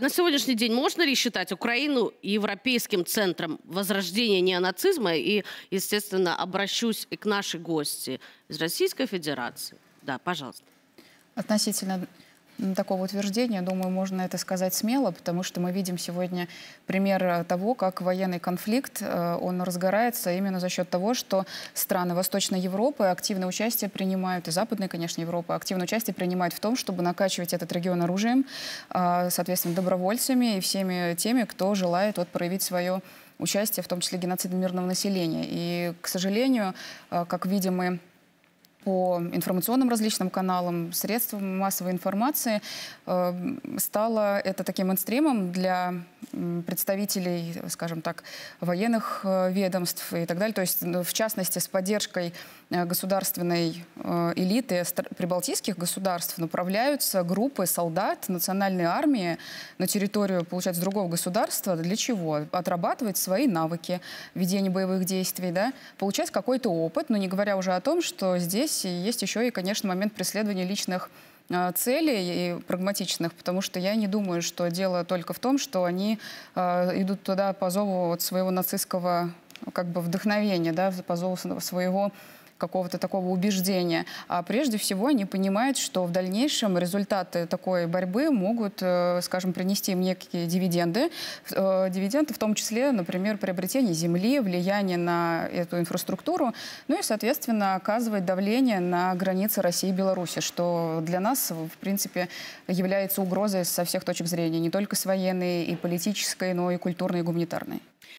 На сегодняшний день можно ли считать Украину европейским центром возрождения неонацизма? И, естественно, обращусь и к нашей гости из Российской Федерации. Да, пожалуйста. Относительно такого утверждения, думаю, можно это сказать смело, потому что мы видим сегодня пример э, того, как военный конфликт, э, он разгорается именно за счет того, что страны Восточной Европы активное участие принимают, и Западной, конечно, Европы активное участие принимают в том, чтобы накачивать этот регион оружием, э, соответственно, добровольцами и всеми теми, кто желает вот, проявить свое участие, в том числе геноцид мирного населения. И, к сожалению, как видим мы по информационным различным каналам, средствам массовой информации э, стало это таким инстримом для представителей, скажем так, военных э, ведомств и так далее. То есть, ну, в частности, с поддержкой э, государственной элиты прибалтийских государств направляются группы солдат национальной армии на территорию, получается, другого государства. Для чего? Отрабатывать свои навыки ведения боевых действий, да? получать какой-то опыт, но не говоря уже о том, что здесь агрессии, есть еще и, конечно, момент преследования личных а, целей и прагматичных, потому что я не думаю, что дело только в том, что они э, идут туда по зову вот своего нацистского как бы вдохновения, да, по зову своего какого-то такого убеждения. А прежде всего они понимают, что в дальнейшем результаты такой борьбы могут, э, скажем, принести им некие дивиденды. Э, дивиденды в том числе, например, приобретение земли, влияние на эту инфраструктуру, ну и, соответственно, оказывать давление на границы России и Беларуси, что для нас, в принципе, является угрозой со всех точек зрения, не только с военной и политической, но и культурной и гуманитарной.